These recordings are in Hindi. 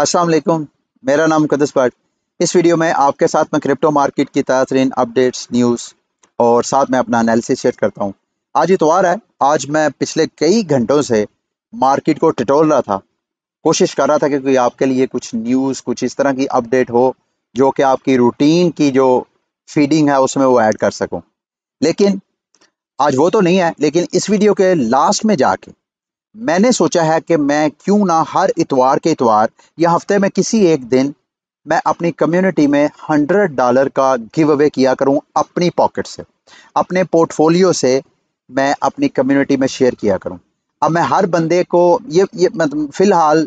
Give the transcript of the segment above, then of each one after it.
अस्सलाम वालेकुम मेरा नाम कदस भट्ट इस वीडियो में आपके साथ मैं क्रिप्टो मार्केट की ताज़रीन अपडेट्स न्यूज़ और साथ में अपना एनालिसिस शेयर करता हूँ आज इतवार है आज मैं पिछले कई घंटों से मार्केट को टटोल रहा था कोशिश कर रहा था कि कोई आपके लिए कुछ न्यूज़ कुछ इस तरह की अपडेट हो जो कि आपकी रूटीन की जो फीडिंग है उसमें वो ऐड कर सकूँ लेकिन आज वो तो नहीं है लेकिन इस वीडियो के लास्ट में जाके मैंने सोचा है कि मैं क्यों ना हर इतवार के इतवार या हफ्ते में किसी एक दिन मैं अपनी कम्युनिटी में हंड्रेड डॉलर का गिव अवे किया करूं अपनी पॉकेट से अपने पोर्टफोलियो से मैं अपनी कम्युनिटी में शेयर किया करूं अब मैं हर बंदे को ये ये मतलब फ़िलहाल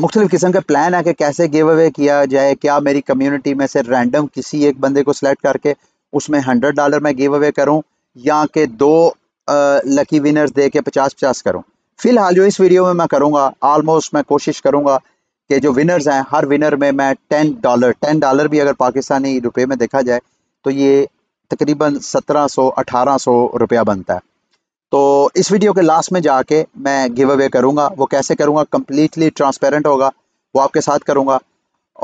मुख्तलिफ़ किस्म के प्लान है कि कैसे गिव अवे किया जाए क्या मेरी कम्युनिटी में से रैंडम किसी एक बंदे को सिलेक्ट करके उसमें हंड्रेड डॉलर मैं गिव अवे करूँ या कि दो लकी विनर्स दे के पचास पचास करूँ फ़िलहाल जो इस वीडियो में मैं करूँगा आलमोस्ट मैं कोशिश करूँगा कि जो विनर्स हैं हर विनर में मैं टेन डॉलर टेन डॉलर भी अगर पाकिस्तानी रुपये में देखा जाए तो ये तकरीबन सत्रह सौ अठारह सौ रुपया बनता है तो इस वीडियो के लास्ट में जाके मैं गिव अवे करूँगा वो कैसे करूँगा कम्प्लीटली ट्रांसपेरेंट होगा वो आपके साथ करूँगा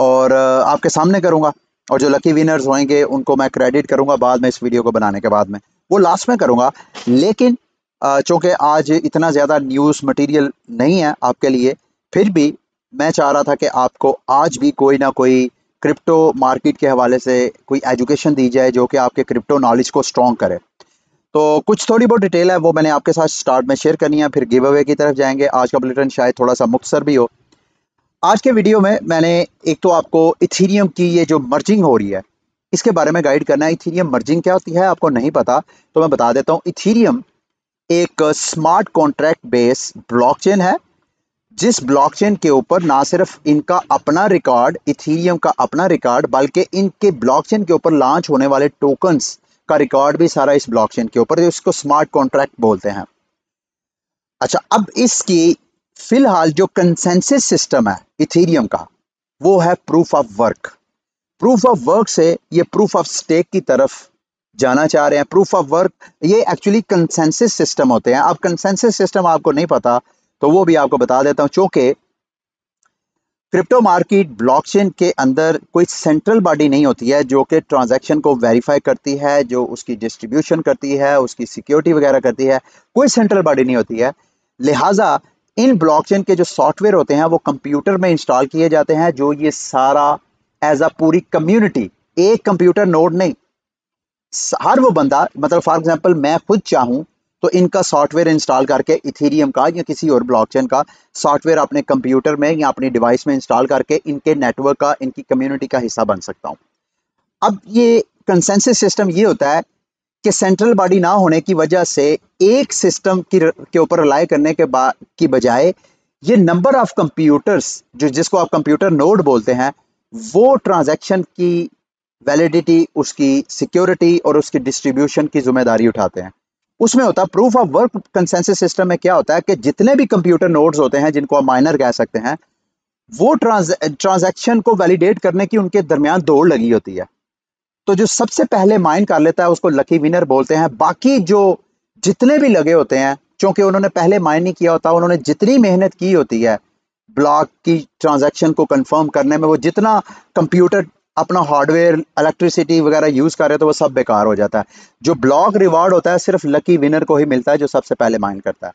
और आपके सामने करूँगा और जो लकी विनर्स होंगे उनको मैं क्रेडिट करूँगा बाद में इस वीडियो को बनाने के बाद में वो लास्ट में करूँगा लेकिन चूँकि आज इतना ज़्यादा न्यूज़ मटेरियल नहीं है आपके लिए फिर भी मैं चाह रहा था कि आपको आज भी कोई ना कोई क्रिप्टो मार्केट के हवाले से कोई एजुकेशन दी जाए जो कि आपके क्रिप्टो नॉलेज को स्ट्रॉन्ग करे तो कुछ थोड़ी बहुत डिटेल है वो मैंने आपके साथ स्टार्ट में शेयर करनी है फिर गिव अवे की तरफ जाएंगे आज का बुलेटिन शायद थोड़ा सा मुख्तर भी हो आज के वीडियो में मैंने एक तो आपको इथीरियम की ये जो मर्जिंग हो रही है इसके बारे में गाइड करना है इथीरियम मर्जिंग क्या होती है आपको नहीं पता तो मैं बता देता हूँ इथीरियम एक स्मार्ट कॉन्ट्रैक्ट बेस ब्लॉकचेन है जिस ब्लॉकचेन के ऊपर ना सिर्फ इनका अपना रिकॉर्ड इथीरियम का अपना रिकॉर्ड बल्कि इनके ब्लॉकचेन के ऊपर लॉन्च होने वाले टोकन्स का रिकॉर्ड भी सारा इस ब्लॉकचेन के ऊपर इसको स्मार्ट कॉन्ट्रैक्ट बोलते हैं अच्छा अब इसकी फिलहाल जो कंसेंसिस सिस्टम है इथीरियम का वो है proof of work proof of work से ये प्रूफ ऑफ स्टेक की तरफ जाना चाह रहे हैं प्रूफ ऑफ वर्क ये एक्चुअली कंसेंसिस सिस्टम होते हैं अब कंसेंसिस सिस्टम आपको नहीं पता तो वो भी आपको बता देता हूँ चूंकि क्रिप्टो मार्केट ब्लॉकचेन के अंदर कोई सेंट्रल बॉडी नहीं होती है जो कि ट्रांजैक्शन को वेरीफाई करती है जो उसकी डिस्ट्रीब्यूशन करती है उसकी सिक्योरिटी वगैरह करती है कोई सेंट्रल बॉडी नहीं होती है लिहाजा इन ब्लॉकचेन के जो सॉफ्टवेयर होते हैं वो कंप्यूटर में इंस्टॉल किए जाते हैं जो ये सारा एज अ पूरी कम्युनिटी एक कंप्यूटर नोड नहीं हर वो बंदा मतलब फॉर एग्जांपल मैं खुद चाहूँ तो इनका सॉफ्टवेयर इंस्टॉल करके इथेरियम का या किसी और ब्लॉकचेन का सॉफ्टवेयर अपने कंप्यूटर में या अपनी डिवाइस में इंस्टॉल करके इनके नेटवर्क का इनकी कम्युनिटी का हिस्सा बन सकता हूं अब ये कंसेंसस सिस्टम ये होता है कि सेंट्रल बॉडी ना होने की वजह से एक सिस्टम के ऊपर रिलाई करने के बा, की बजाय ये नंबर ऑफ कंप्यूटर्स जो जिसको आप कंप्यूटर नोड बोलते हैं वो ट्रांजैक्शन की वैलिडिटी उसकी सिक्योरिटी और उसकी डिस्ट्रीब्यूशन की जिम्मेदारी उठाते हैं उसमें होता है proof of work consensus system में क्या होता है कि जितने भी कंप्यूटर नोड्स होते हैं जिनको आप माइनर कह सकते हैं वो ट्रांजैक्शन को वैलिडेट करने की उनके दरमियान दौड़ लगी होती है तो जो सबसे पहले माइन कर लेता है उसको लकी विनर बोलते हैं बाकी जो जितने भी लगे होते हैं क्योंकि उन्होंने पहले माइन नहीं किया होता उन्होंने जितनी मेहनत की होती है ब्लॉक की ट्रांजैक्शन को कंफर्म करने में वो जितना कंप्यूटर अपना हार्डवेयर इलेक्ट्रिसिटी वगैरह यूज़ कर रहे तो वो सब बेकार हो जाता है जो ब्लॉक रिवार्ड होता है सिर्फ लकी विनर को ही मिलता है जो सबसे पहले माइन करता है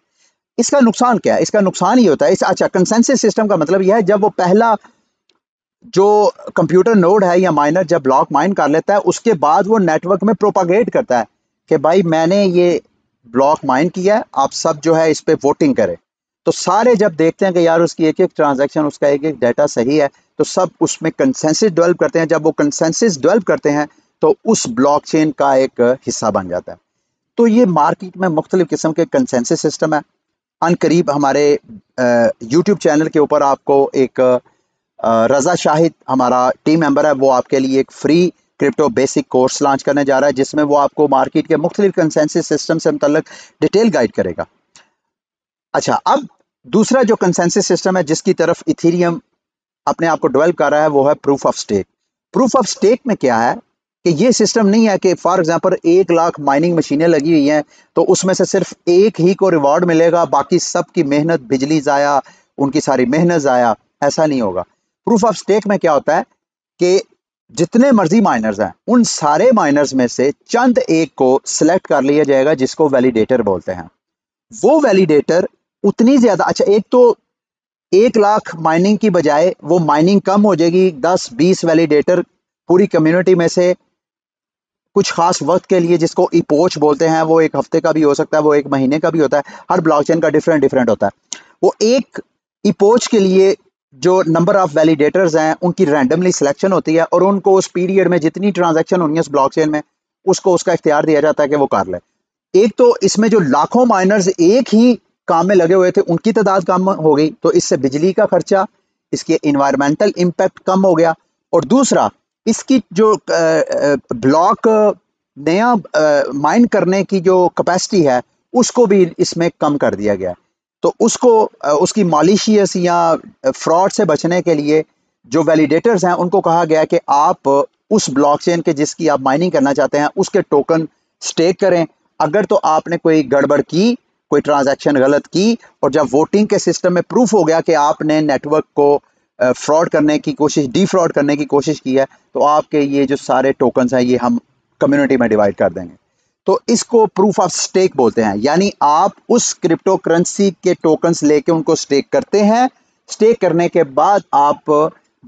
इसका नुकसान क्या है इसका नुकसान ही होता है इस अच्छा कंसेंसिस सिस्टम का मतलब यह है जब वो पहला जो कंप्यूटर नोड है या माइनर जब ब्लॉक माइन कर लेता है उसके बाद वो नेटवर्क में प्रोपागेट करता है कि भाई मैंने ये ब्लॉक माइन किया है आप सब जो है इस पर वोटिंग करें तो सारे जब देखते हैं कि यार उसकी एक एक ट्रांजैक्शन उसका एक एक डाटा सही है तो सब उसमें कंसेंसिस डेवलप करते हैं जब वो कंसेंसिस डेवलप करते हैं तो उस ब्लॉकचेन का एक हिस्सा बन जाता है तो ये मार्केट में मुख्तलिफ किस्म के कंसेंसिस सिस्टम है अन करीब हमारे यूट्यूब चैनल के ऊपर आपको एक रज़ा शाहिद हमारा टीम मेंबर है वो आपके लिए एक free crypto basic course launch करने जा रहा है जिसमें वो आपको मार्केट के मुख्तलिफ कंसेंसिस सिस्टम से मुतल डिटेल गाइड करेगा अच्छा अब दूसरा जो कंसेंसिस सिस्टम है जिसकी तरफ इथेरियम अपने आप को डेवलप कर रहा है वो है proof of stake proof of stake में क्या है कि ये सिस्टम नहीं है कि फॉर एग्जांपल एक लाख माइनिंग मशीनें लगी हुई हैं तो उसमें से सिर्फ एक ही को रिवॉर्ड मिलेगा बाकी सब की मेहनत बिजली ज़ाया उनकी सारी मेहनत ज़ाया ऐसा नहीं होगा प्रूफ ऑफ स्टेक में क्या होता है कि जितने मर्जी माइनर्स हैं उन सारे माइनर्स में से चंद एक को सिलेक्ट कर लिया जाएगा जिसको वैलिडेटर बोलते हैं वो वैलिडेटर उतनी ज़्यादा अच्छा एक तो एक लाख माइनिंग की बजाय वो माइनिंग कम हो जाएगी दस बीस वैलिडेटर पूरी कम्युनिटी में से कुछ खास वक्त के लिए जिसको इपोच बोलते हैं वो एक हफ्ते का भी हो सकता है वो एक महीने का भी होता है हर ब्लॉकचेन का डिफरेंट डिफरेंट होता है वो एक इपोच के लिए जो नंबर ऑफ वैलिडेटर्स हैं उनकी रैंडमली सिलेक्शन होती है और उनको उस पीरियड में जितनी ट्रांजेक्शन होनी है उस ब्लॉकचेन में उसको उसका इख्तियार दिया जाता है कि वो कर ले एक तो इसमें जो लाखों माइनर्स एक ही काम में लगे हुए थे उनकी तादाद कम हो गई तो इससे बिजली का खर्चा इसके इन्वायरमेंटल इम्पैक्ट कम हो गया और दूसरा इसकी जो ब्लॉक नया माइन करने की जो कैपेसिटी है उसको भी इसमें कम कर दिया गया तो उसको उसकी मॉलिशियस या फ्रॉड से बचने के लिए जो वैलिडेटर्स हैं उनको कहा गया कि आप उस ब्लॉकचेन के जिसकी आप माइनिंग करना चाहते हैं उसके टोकन स्टेक करें अगर तो आपने कोई गड़बड़ की कोई ट्रांजैक्शन गलत की और जब वोटिंग के सिस्टम में प्रूफ हो गया कि आपने नेटवर्क को फ्रॉड करने की कोशिश डी फ्रॉड करने की कोशिश की है तो आपके ये जो सारे टोकन्स हैं ये हम कम्युनिटी में डिवाइड कर देंगे तो इसको प्रूफ ऑफ स्टेक बोलते हैं यानी आप उस क्रिप्टो करेंसी के टोकन्स लेके उनको स्टेक करते हैं स्टेक करने के बाद आप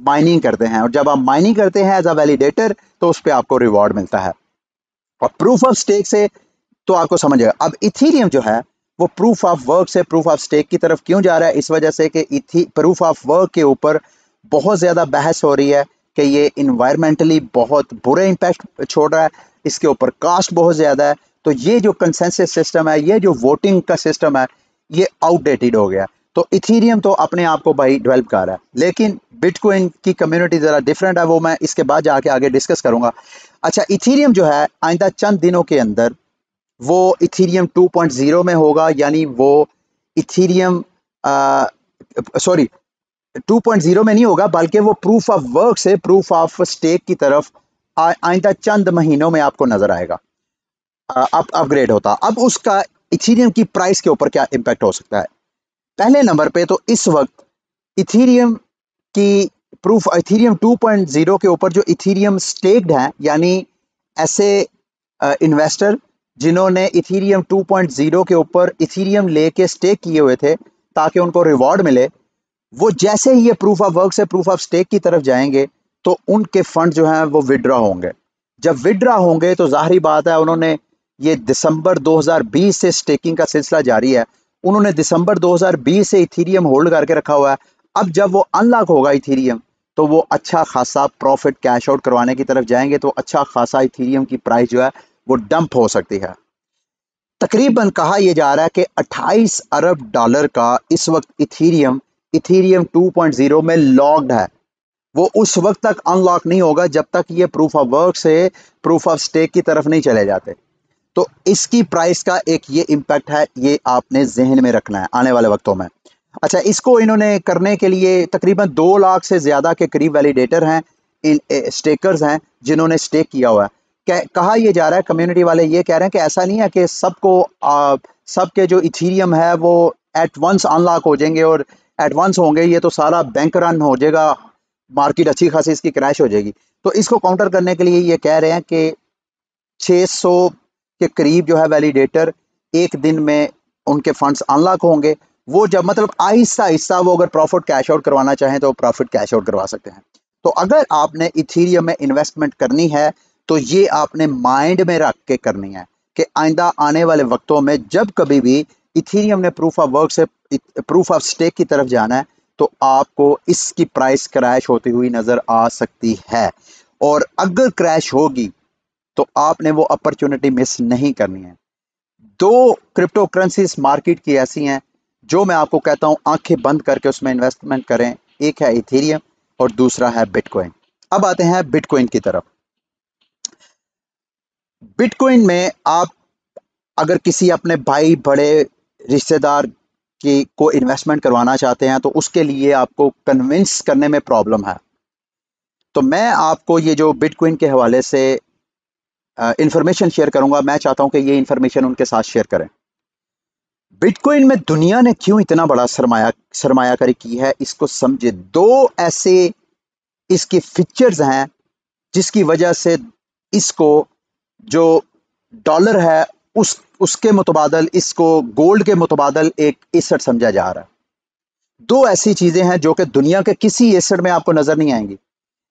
माइनिंग करते हैं और जब आप माइनिंग करते हैं एज अ वैलिडेटर तो उस पर आपको रिवॉर्ड मिलता है और प्रूफ ऑफ स्टेक से तो आपको समझ आएगा अब इथीरियम जो है वो प्रूफ ऑफ वर्क से प्रूफ ऑफ स्टेक की तरफ क्यों जा रहा है इस वजह से कि इथी प्रूफ ऑफ वर्क के ऊपर बहुत ज़्यादा बहस हो रही है कि ये इन्वायरमेंटली बहुत बुरे इम्पैक्ट छोड़ रहा है इसके ऊपर कास्ट बहुत ज़्यादा है तो ये जो कंसेंसस सिस्टम है ये जो वोटिंग का सिस्टम है ये आउटडेटेड हो गया तो इथीरियम तो अपने आप को भाई डेवलप कर रहा है लेकिन बिटकॉइन की कम्युनिटी ज़रा डिफरेंट है वो मैं इसके बाद जाके आगे डिस्कस करूँगा अच्छा इथीरियम जो है आइंदा चंद दिनों के अंदर वो इथीरियम 2.0 में होगा यानी वो इथीरियम सॉरी 2.0 में नहीं होगा बल्कि वो प्रूफ ऑफ वर्क से प्रूफ ऑफ स्टेक की तरफ आइंदा चंद महीनों में आपको नजर आएगा अप अपग्रेड होता अब उसका इथीरियम की प्राइस के ऊपर क्या इम्पैक्ट हो सकता है पहले नंबर पे तो इस वक्त इथीरियम की प्रूफ इथीरियम 2.0 के ऊपर जो इथीरियम स्टेक्ड हैं यानी ऐसे इन्वेस्टर जिन्होंने इथीरियम 2.0 के ऊपर इथीरियम लेके स्टेक किए हुए थे ताकि उनको रिवॉर्ड मिले वो जैसे ही ये प्रूफ ऑफ वर्क से प्रूफ ऑफ स्टेक की तरफ जाएंगे तो उनके फंड जो हैं वो विड्रा होंगे जब विड्रा होंगे तो जाहिर बात है उन्होंने ये दिसंबर 2020 से स्टेकिंग का सिलसिला जारी है उन्होंने दिसंबर 2020 से इथीरियम होल्ड करके रखा हुआ है अब जब वो अनलॉक होगा इथीरियम तो वो अच्छा खासा प्रॉफिट कैश आउट करवाने की तरफ जाएंगे तो अच्छा खासा इथीरियम की प्राइस जो है वो डंप हो सकती है तकरीबन कहा यह जा रहा है कि 28 अरब डॉलर का इस वक्त इथीरियम इथीरियम 2.0 में लॉक्ड है वो उस वक्त तक अनलॉक नहीं होगा जब तक ये प्रूफ ऑफ वर्क से प्रूफ ऑफ स्टेक की तरफ नहीं चले जाते तो इसकी प्राइस का एक ये इम्पैक्ट है ये आपने जहन में रखना है आने वाले वक्तों में अच्छा इसको इन्होंने करने के लिए तकरीबन दो लाख से ज़्यादा के करीब वैलिडेटर हैं स्टेकर्स हैं जिन्होंने स्टेक किया हुआ है कहा यह जा रहा है कम्युनिटी वाले ये कह रहे हैं कि ऐसा नहीं है कि सबको सबके जो इथीरियम है वो एट वंस अनलॉक हो जाएंगे और एडवांस होंगे ये तो सारा बैंक रन हो जाएगा मार्केट अच्छी खासी इसकी क्रैश हो जाएगी तो इसको काउंटर करने के लिए ये कह रहे हैं कि 600 के करीब जो है वैलिडेटर एक दिन में उनके फंड्स अनलॉक होंगे वो जब मतलब आहिस्ता आहिस्ता वो अगर प्रॉफिट कैश आउट करवाना चाहें तो प्रॉफिट कैश आउट करवा सकते हैं तो अगर आपने इथीरियम में इन्वेस्टमेंट करनी है तो ये आपने माइंड में रख के करनी है कि आइंदा आने वाले वक्तों में जब कभी भी इथीरियम ने प्रूफ ऑफ वर्क से प्रूफ ऑफ स्टेक की तरफ जाना है तो आपको इसकी प्राइस क्रैश होती हुई नज़र आ सकती है और अगर क्रैश होगी तो आपने वो अपॉर्चुनिटी मिस नहीं करनी है दो क्रिप्टो करेंसीज मार्केट की ऐसी हैं जो मैं आपको कहता हूं आंखें बंद करके उसमें इन्वेस्टमेंट करें एक है इथेरियम और दूसरा है बिटकॉइन अब आते हैं बिटकॉइन की तरफ बिटकॉइन में आप अगर किसी अपने भाई बड़े रिश्तेदार की को इन्वेस्टमेंट करवाना चाहते हैं तो उसके लिए आपको कन्विंस करने में प्रॉब्लम है तो मैं आपको ये जो बिटकॉइन के हवाले से इंफॉर्मेशन शेयर करूंगा मैं चाहता हूं कि ये इंफॉर्मेशन उनके साथ शेयर करें बिटकॉइन में दुनिया ने क्यों इतना बड़ा सरमाया सरमायाकारी की है इसको समझे दो ऐसे इसके फीचर्स हैं जिसकी वजह से इसको जो डॉलर है उस उसके मुतबादल इसको गोल्ड के मुतबादल एक एसड समझा जा रहा है दो ऐसी चीज़ें हैं जो कि दुनिया के किसी एसड में आपको नज़र नहीं आएंगी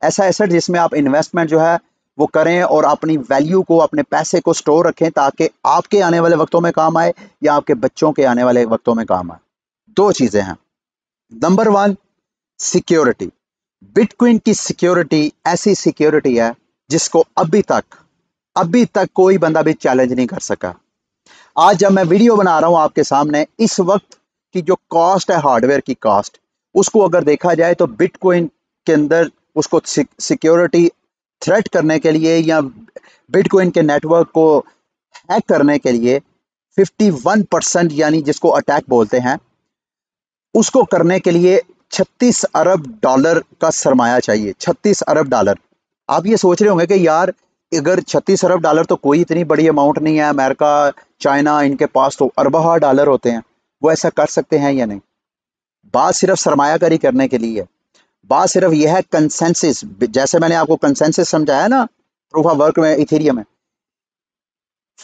ऐसा एसड जिसमें आप इन्वेस्टमेंट जो है वो करें और अपनी वैल्यू को अपने पैसे को स्टोर रखें ताकि आपके आने वाले वक्तों में काम आए या आपके बच्चों के आने वाले वक्तों में काम आए दो चीज़ें हैं नंबर वन सिक्योरिटी बिटकॉइन की सिक्योरिटी ऐसी सिक्योरिटी है जिसको अभी तक अभी तक कोई बंदा भी चैलेंज नहीं कर सका आज जब मैं वीडियो बना रहा हूं आपके सामने इस वक्त की जो कॉस्ट है हार्डवेयर की कॉस्ट उसको अगर देखा जाए तो बिटकॉइन के अंदर उसको सिक्योरिटी थ्रेट करने के लिए या बिटकॉइन के नेटवर्क को हैक करने के लिए 51 परसेंट यानी जिसको अटैक बोलते हैं उसको करने के लिए 36 अरब डॉलर का सरमाया चाहिए 36 अरब डॉलर आप ये सोच रहे होंगे कि यार अगर छत्तीस अरब डॉलर तो कोई इतनी बड़ी अमाउंट नहीं है अमेरिका चाइना इनके पास तो अरबा डॉलर होते हैं वो ऐसा कर सकते हैं या नहीं बात सिर्फ सरमायाकारी करने के लिए है बात सिर्फ यह है कंसेंसिस जैसे मैंने आपको कंसेंसिस समझाया ना प्रूफ ऑफ वर्क में इथेरियम में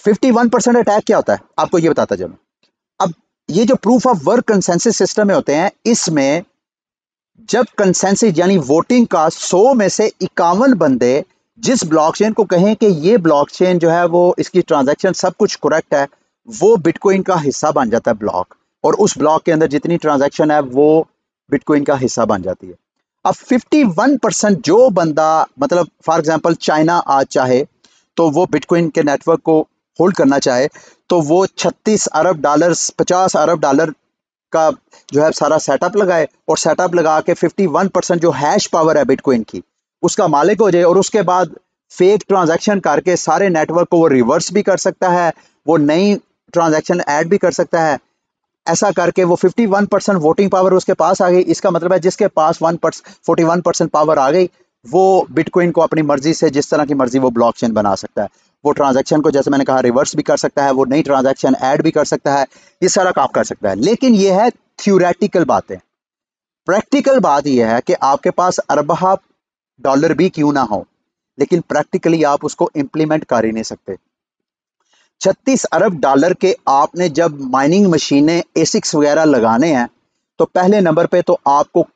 51 परसेंट अटैक क्या होता है आपको यह बताता जब अब ये जो proof of work consensus system में होते हैं इसमें जब कंसेंसिस यानी वोटिंग का 100 में से इक्यावन बंदे जिस ब्लॉकचेन को कहें कि ये ब्लॉकचेन जो है वो इसकी ट्रांजैक्शन सब कुछ करेक्ट है वो बिटकॉइन का हिस्सा बन जाता है ब्लॉक और उस ब्लॉक के अंदर जितनी ट्रांजैक्शन है वो बिटकॉइन का हिस्सा बन जाती है अब 51 परसेंट जो बंदा मतलब फॉर एग्जांपल चाइना आज चाहे तो वो बिटकॉइन के नेटवर्क को होल्ड करना चाहे तो वो छत्तीस अरब डॉलर पचास अरब डॉलर का जो है सारा सेटअप लगाए और सेटअप लगा के फिफ्टी परसेंट जो हैश पावर है बिटकॉइन की उसका मालिक हो जाए और उसके बाद फेक ट्रांजैक्शन करके सारे नेटवर्क को वो रिवर्स भी कर सकता है वो नई ट्रांजैक्शन ऐड भी कर सकता है ऐसा करके वो 51 परसेंट वोटिंग पावर उसके पास आ गई इसका मतलब है जिसके पास one forty one percent power आ गई वो बिटकॉइन को अपनी मर्जी से जिस तरह की मर्जी वो ब्लॉकचेन बना सकता है वो ट्रांजैक्शन को जैसे मैंने कहा रिवर्स भी कर सकता है वो नई ट्रांजैक्शन ऐड भी कर सकता है ये सारा काम कर सकता है लेकिन ये है थ्योरेटिकल बातें प्रैक्टिकल बात यह है कि आपके पास अरबहा डॉलर भी क्यों ना हो लेकिन प्रैक्टिकली आप उसको इंप्लीमेंट कर ही नहीं सकते 36 अरब डॉलर के आपने जब माइनिंग मशीनें एसिक्स वगैरह लगाने हैं तो पहले नंबर पे तो आपको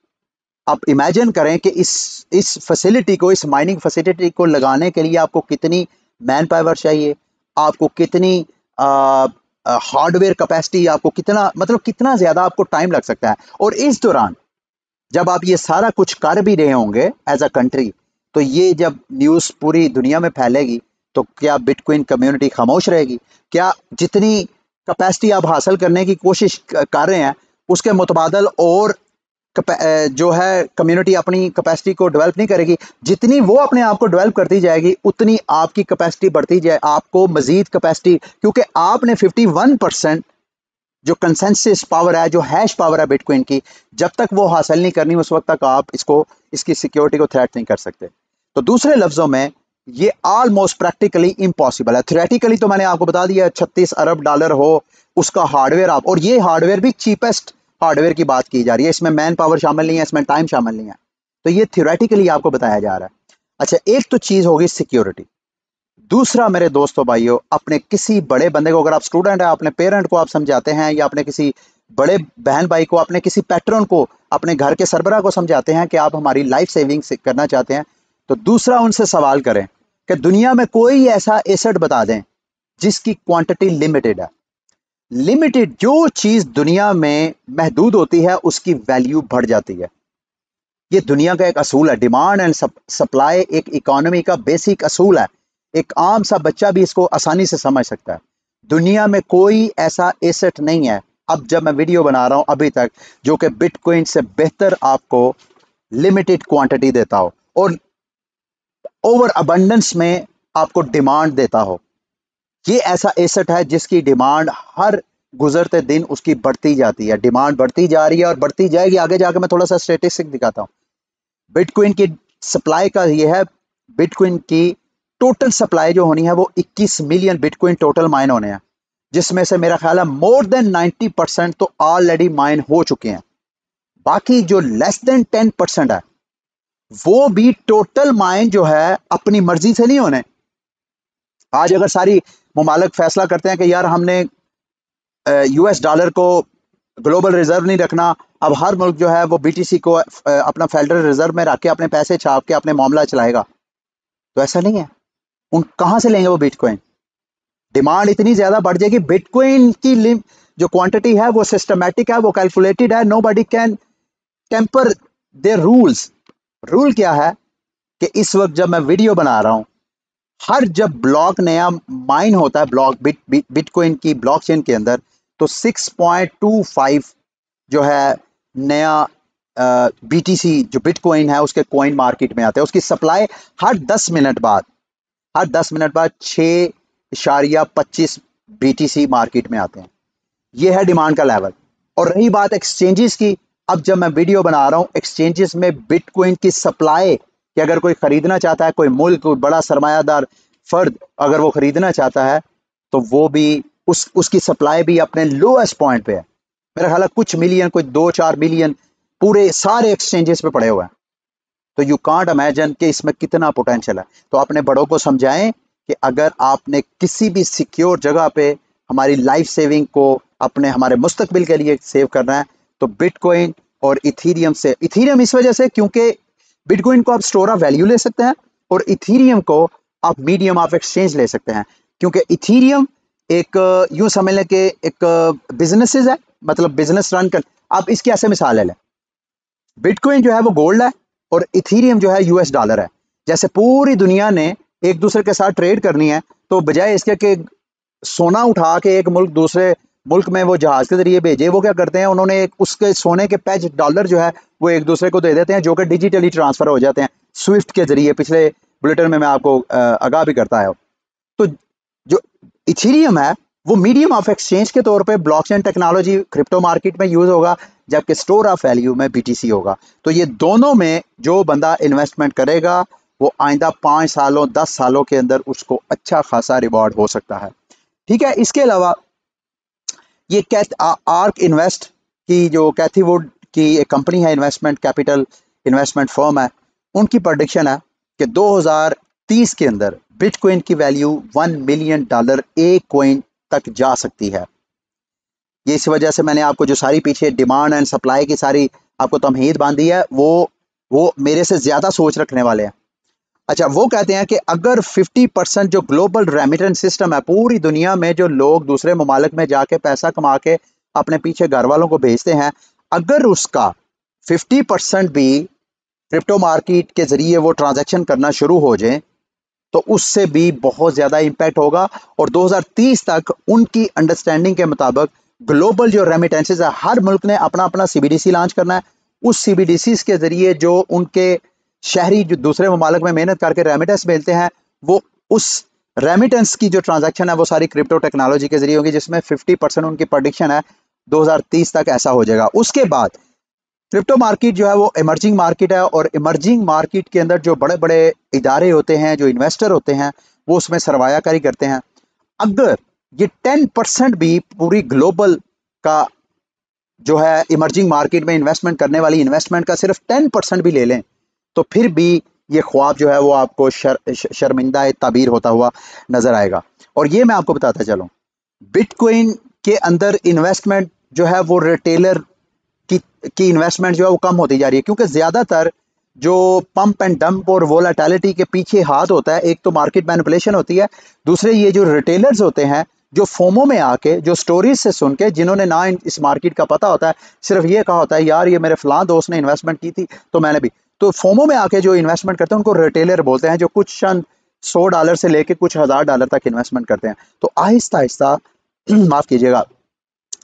आप इमेजिन करें कि इस इस फैसिलिटी को इस माइनिंग फैसिलिटी को लगाने के लिए आपको कितनी मैन पावर चाहिए आपको कितनी हार्डवेयर कैपेसिटी आपको कितना मतलब कितना ज़्यादा आपको टाइम लग सकता है और इस दौरान जब आप ये सारा कुछ कर भी रहे होंगे एज अ कंट्री तो ये जब न्यूज़ पूरी दुनिया में फैलेगी तो क्या बिटकॉइन कम्युनिटी खामोश रहेगी क्या जितनी कैपेसिटी आप हासिल करने की कोशिश कर रहे हैं उसके मुतबादल और जो है कम्युनिटी अपनी कैपेसिटी को डेवलप नहीं करेगी जितनी वो अपने आप को डेवलप करती जाएगी उतनी आपकी कैपेसिटी बढ़ती जाए आपको मज़ीद कैपेसिटी क्योंकि आपने 51 परसेंट जो कंसेंसिस पावर है जो हैश पावर है बिटकॉइन की जब तक वो हासिल नहीं करनी उस वक्त तक आप इसको इसकी सिक्योरिटी को थ्रेट नहीं कर सकते तो दूसरे लफ्जों में ये ऑलमोस्ट प्रैक्टिकली इम्पॉसिबल है थ्रेटिकली तो मैंने आपको बता दिया छत्तीस अरब डॉलर हो उसका हार्डवेयर आप और ये हार्डवेयर भी चीपेस्ट हार्डवेयर की बात की जा रही है इसमें मैन पावर शामिल नहीं है इसमें टाइम शामिल नहीं है तो ये थ्योरेटिकली आपको बताया जा रहा है अच्छा एक तो चीज़ होगी सिक्योरिटी दूसरा मेरे दोस्तों भाइयों अपने किसी बड़े बंदे को अगर आप स्टूडेंट हैं अपने पेरेंट को आप समझाते हैं या अपने किसी बड़े बहन भाई को अपने किसी पैटर्न को अपने घर के सरबरा को समझाते हैं कि आप हमारी लाइफ सेविंग से करना चाहते हैं तो दूसरा उनसे सवाल करें कि दुनिया में कोई ऐसा एसेट बता दें जिसकी क्वांटिटी लिमिटेड है लिमिटेड जो चीज दुनिया में महदूद होती है उसकी वैल्यू बढ़ जाती है ये दुनिया का एक असूल है डिमांड एंड सप्लाई एक इकोनॉमी का बेसिक असूल है एक आम सा बच्चा भी इसको आसानी से समझ सकता है दुनिया में कोई ऐसा एसेट नहीं है अब जब मैं वीडियो बना रहा हूं अभी तक जो कि बिटकॉइन से बेहतर आपको लिमिटेड क्वांटिटी देता हो और ओवर अबंडेंस में आपको डिमांड देता हो ये ऐसा एसेट है जिसकी डिमांड हर गुजरते दिन उसकी बढ़ती जाती है डिमांड बढ़ती जा रही है और बढ़ती जाएगी आगे जाके मैं थोड़ा सा स्टेटिस्टिक दिखाता हूं बिटकॉइन की सप्लाई का यह है बिटकॉइन की टोटल सप्लाई जो होनी है वो 21 मिलियन बिटकॉइन टोटल माइन होने हैं जिसमें से मेरा ख्याल है मोर देन 90 परसेंट तो ऑलरेडी माइन हो चुके हैं बाकी जो लेस देन 10 परसेंट है वो भी टोटल माइन जो है अपनी मर्जी से नहीं होने आज अगर सारी ममालक फैसला करते हैं कि यार हमने यूएस डॉलर को ग्लोबल रिजर्व नहीं रखना अब हर मुल्क जो है वो बीटीसी को अपना फेडरल रिजर्व में रख के अपने पैसे छाप के अपने मामला चलाएगा तो ऐसा नहीं है उन कहां से लेंगे वो बिटकॉइन डिमांड इतनी ज्यादा बढ़ जाएगी बिटकॉइन की जो क्वांटिटी है वो सिस्टमेटिक है वो कैलकुलेटेड है nobody can tamper their rules rule क्या है कि इस वक्त जब मैं वीडियो बना रहा हूं हर जब ब्लॉक नया माइन होता है ब्लॉक बिटकॉइन की ब्लॉकचेन के अंदर तो 6.25 जो है नया बीटीसी जो बिटकॉइन है उसके कॉइन मार्केट में आते हैं उसकी सप्लाई हर 10 मिनट बाद हर दस मिनट बाद छः इशारिया पच्चीस बी मार्केट में आते हैं ये है डिमांड का लेवल और रही बात एक्सचेंजेस की अब जब मैं वीडियो बना रहा हूँ एक्सचेंजेस में बिटकॉइन की सप्लाई कि अगर कोई ख़रीदना चाहता है कोई मुल्क कोई बड़ा सरमायादार फर्द अगर वो ख़रीदना चाहता है तो वो भी उस उसकी सप्लाई भी अपने लोएस्ट पॉइंट पे है मेरा ख्याल कुछ मिलियन कुछ दो चार मिलियन पूरे सारे एक्सचेंजेस पे पड़े हुए हैं तो यू कांट अमेजन कि इसमें कितना पोटेंशियल है तो अपने बड़ों को समझाएं कि अगर आपने किसी भी सिक्योर जगह पे हमारी लाइफ सेविंग को अपने हमारे मुस्तकबिल के लिए सेव करना है तो बिटकॉइन और इथीरियम से इथीरियम इस वजह से क्योंकि बिटकॉइन को आप स्टोर ऑफ वैल्यू ले सकते हैं और इथीरियम को आप मीडियम ऑफ एक्सचेंज ले सकते हैं क्योंकि इथीरियम एक यूं समझ लें कि एक बिजनेसेस है मतलब बिजनेस रन कर आप इसकी ऐसे मिसाल ले लें बिटकॉइन जो है वो गोल्ड है और इथीरियम जो है यूएस डॉलर है जैसे पूरी दुनिया ने एक दूसरे के साथ ट्रेड करनी है तो बजाय इसके कि सोना उठा के एक मुल्क दूसरे मुल्क में वो जहाज के जरिए भेजे वो क्या करते हैं उन्होंने एक उसके सोने के पैच डॉलर जो है वो एक दूसरे को दे देते हैं जो कि डिजिटली ट्रांसफर हो जाते हैं स्विफ्ट के जरिए पिछले बुलेटिन में मैं आपको आगाह भी करता है तो जो इथीरियम है वो मीडियम ऑफ एक्सचेंज के तौर पे ब्लॉकचेन टेक्नोलॉजी क्रिप्टो मार्केट में यूज होगा जबकि स्टोर ऑफ वैल्यू में बी होगा तो ये दोनों में जो बंदा इन्वेस्टमेंट करेगा वो आइंदा पाँच सालों दस सालों के अंदर उसको अच्छा खासा रिवॉर्ड हो सकता है ठीक है इसके अलावा ये कैथ आर्क इन्वेस्ट की जो कैथीवुड की एक कंपनी है इन्वेस्टमेंट कैपिटल इन्वेस्टमेंट फर्म है उनकी प्रोडिक्शन है कि 2030 के अंदर बिटकॉइन की वैल्यू 1 मिलियन डॉलर एक कॉइन तक जा सकती है ये इस वजह से मैंने आपको जो सारी पीछे डिमांड एंड सप्लाई की सारी आपको तमहीद बांधी है वो वो मेरे से ज़्यादा सोच रखने वाले हैं अच्छा वो कहते हैं कि अगर 50 परसेंट जो ग्लोबल रेमिटेंस सिस्टम है पूरी दुनिया में जो लोग दूसरे ममालिक में जाके पैसा कमा के अपने पीछे घर वालों को भेजते हैं अगर उसका 50 परसेंट भी क्रिप्टो मार्केट के ज़रिए वो ट्रांजेक्शन करना शुरू हो जाए तो उससे भी बहुत ज़्यादा इंपैक्ट होगा और 2030 तक उनकी अंडरस्टैंडिंग के मुताबिक ग्लोबल जो रेमिटेंसेज है हर मुल्क ने अपना अपना सीबीडीसी लॉन्च करना है उस सीबीडीसी के ज़रिए जो उनके शहरी जो दूसरे ममालक में मेहनत करके रेमिटेंस भेजते हैं वो उस रेमिटेंस की जो ट्रांजेक्शन है वो सारी क्रिप्टो टेक्नोलॉजी के जरिए होगी जिसमें फिफ्टी परसेंट उनकी प्रोडिक्शन है 2030 तक ऐसा हो जाएगा उसके बाद क्रिप्टो मार्केट जो है वो इमर्जिंग मार्केट है और इमर्जिंग मार्केट के अंदर जो बड़े बड़े इदारे होते हैं जो इन्वेस्टर होते हैं वो उसमें सरमायाकारी करते हैं अगर ये टेन परसेंट भी पूरी ग्लोबल का जो है इमर्जिंग मार्केट में इन्वेस्टमेंट करने वाली इन्वेस्टमेंट का सिर्फ टेन परसेंट भी ले लें तो फिर भी ये ख्वाब जो है वो आपको शर, शर्मिंदा तबीर होता हुआ नज़र आएगा और ये मैं आपको बताता चलूँ बिटकॉइन के अंदर इन्वेस्टमेंट जो है वो रिटेलर की इन्वेस्टमेंट जो है वो कम होती जा रही है क्योंकि ज़्यादातर जो पंप एंड डंप और वोलाटैलिटी के पीछे हाथ होता है एक तो मार्केट मैनिपुलेशन होती है दूसरे ये जो रिटेलर्स होते हैं जो फोमो में आके जो स्टोरीज से सुन के जिन्होंने ना इस मार्केट का पता होता है सिर्फ ये कहा होता है यार ये मेरे फलां दोस्त ने इन्वेस्टमेंट की थी तो मैंने भी तो फोमो में आके जो इन्वेस्टमेंट करते हैं उनको रिटेलर बोलते हैं जो कुछ चंद सौ डॉलर से लेके कुछ हज़ार डॉलर तक इन्वेस्टमेंट करते हैं तो आहिस्ता आहिस्ता माफ़ कीजिएगा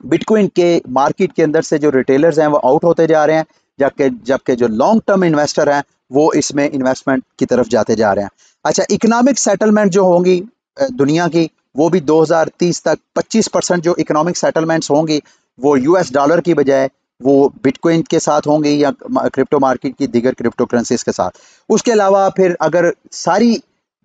बिटकॉइन के मार्केट के अंदर से जो रिटेलर्स हैं वो आउट होते जा रहे हैं जबकि जबकि जो लॉन्ग टर्म इन्वेस्टर हैं वो इसमें इन्वेस्टमेंट की तरफ जाते जा रहे हैं अच्छा इकोनॉमिक सेटलमेंट जो होंगी दुनिया की वो भी 2030 तक 25 परसेंट जो इकोनॉमिक सेटलमेंट्स होंगी वो यूएस डॉलर की बजाय वो बिटकॉइन के साथ होंगी या क्रिप्टो मार्केट की दीगर क्रिप्टो करेंसीज के साथ उसके अलावा फिर अगर सारी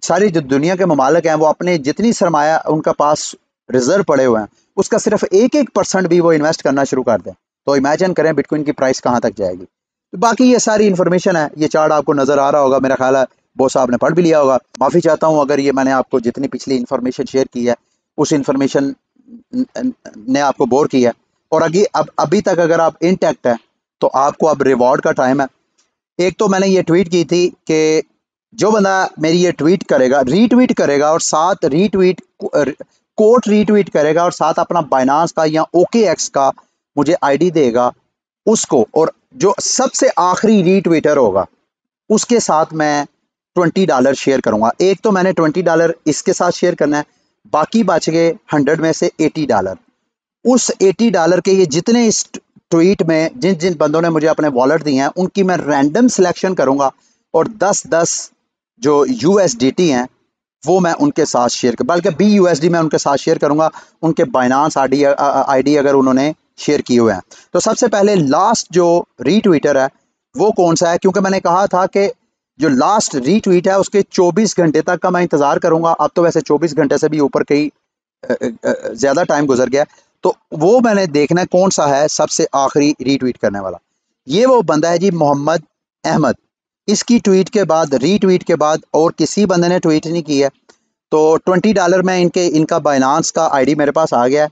सारी जो दुनिया के ममालक हैं वो अपने जितनी सरमाया उनका पास रिजर्व पड़े हुए हैं उसका सिर्फ एक एक परसेंट भी वो इन्वेस्ट करना शुरू कर दें तो इमेजिन करें बिटकॉइन की प्राइस कहाँ तक जाएगी तो बाकी ये सारी इन्फॉर्मेशन है ये चार्ट आपको नज़र आ रहा होगा मेरा ख्याल है बहुत साहब ने पढ़ भी लिया होगा माफ़ी चाहता हूँ अगर ये मैंने आपको जितनी पिछली इन्फॉर्मेशन शेयर की है उस इन्फॉर्मेशन ने आपको बोर किया है और अभी अब अभी तक अगर आप इंटैक्ट हैं तो आपको अब रिवॉर्ड का टाइम है एक तो मैंने ये ट्वीट की थी कि जो बंदा मेरी ये ट्वीट करेगा रीट्वीट करेगा और साथ रीट्वीट कोट रीट्वीट करेगा और साथ अपना बाइनास का या ओके एक्स का मुझे आईडी देगा उसको और जो सबसे आखिरी रीट्वीटर होगा उसके साथ मैं ट्वेंटी डॉलर शेयर करूंगा एक तो मैंने ट्वेंटी डॉलर इसके साथ शेयर करना है बाकी बच गए हंड्रेड में से एटी डॉलर उस एटी डॉलर के ये जितने इस ट्वीट में जिन जिन बंदों ने मुझे अपने वॉलेट दिए हैं उनकी मैं रैंडम सिलेक्शन करूँगा और दस दस जो यू हैं वो मैं उनके साथ शेयर कर बल्कि बी यू मैं उनके साथ शेयर करूंगा उनके बाइनांस आई आईडी अगर उन्होंने शेयर किए हुए हैं तो सबसे पहले लास्ट जो रीट्वीटर है वो कौन सा है क्योंकि मैंने कहा था कि जो लास्ट रीट्वीट है उसके 24 घंटे तक का मैं इंतज़ार करूंगा अब तो वैसे 24 घंटे से भी ऊपर कई ज़्यादा टाइम गुजर गया तो वो मैंने देखना कौन सा है सबसे आखिरी रीट्वीट करने वाला ये वो बंदा है जी मोहम्मद अहमद इसकी ट्वीट के बाद रीट्वीट के बाद और किसी बंदे ने ट्वीट नहीं की है तो ट्वेंटी डॉलर में इनके इनका बाइनांस का आईडी मेरे पास आ गया है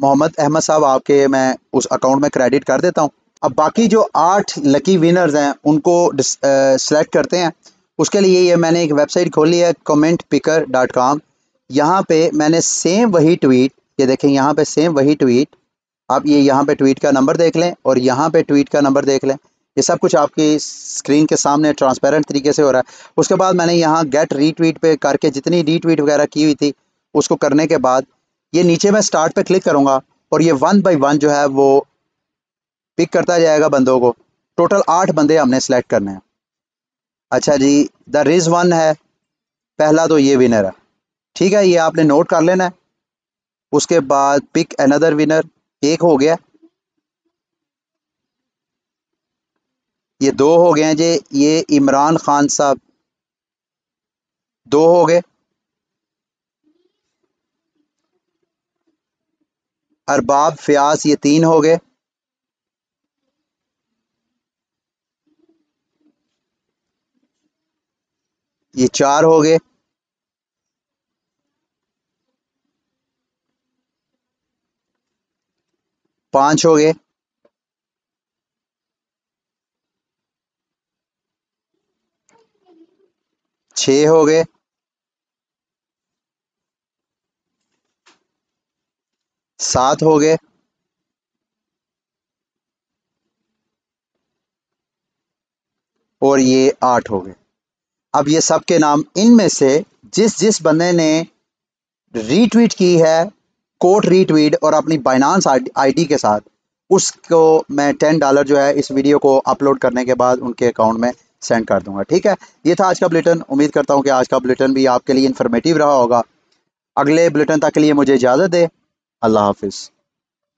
मोहम्मद अहमद साहब आपके मैं उस अकाउंट में क्रेडिट कर देता हूँ अब बाकी जो आठ लकी विनर्स हैं उनको सेलेक्ट करते हैं उसके लिए ये मैंने एक वेबसाइट खोली है कमेंट पिकर डॉट कॉम यहाँ पर मैंने सेम वही ट्वीट ये देखें यहाँ पे सेम वही ट्वीट आप ये यहाँ पे ट्वीट का नंबर देख लें और यहाँ पे ट्वीट का नंबर देख लें ये सब कुछ आपकी स्क्रीन के सामने ट्रांसपेरेंट तरीके से हो रहा है उसके बाद मैंने यहाँ गेट रीट्वीट पे करके जितनी रीट्वीट वगैरह की हुई थी उसको करने के बाद ये नीचे मैं स्टार्ट पे क्लिक करूँगा और ये वन बाई वन जो है वो पिक करता जाएगा बंदों को टोटल आठ बंदे हमने सेलेक्ट करने हैं अच्छा जी द रिज वन है पहला तो ये विनर है ठीक है ये आपने नोट कर लेना है उसके बाद पिक अनदर विनर एक हो गया ये दो हो गए हैं जी ये इमरान खान साहब दो हो गए अरबाब फ्यास ये तीन हो गए ये चार हो गए पांच हो गए छ हो गए सात हो गए और ये आठ हो गए अब ये सब के नाम इनमें से जिस जिस बंदे ने रीट्वीट की है कोट रीट्वीट और अपनी बाइनांस आईडी के साथ उसको मैं टेन डॉलर जो है इस वीडियो को अपलोड करने के बाद उनके अकाउंट में सेंड कर दूंगा ठीक है ये था आज का बुलेटिन उम्मीद करता हूँ कि आज का बुलेटिन भी आपके लिए इन्फॉर्मेटिव रहा होगा अगले बुलेटिन तक के लिए मुझे इजाज़त दे अल्लाह हाफिज़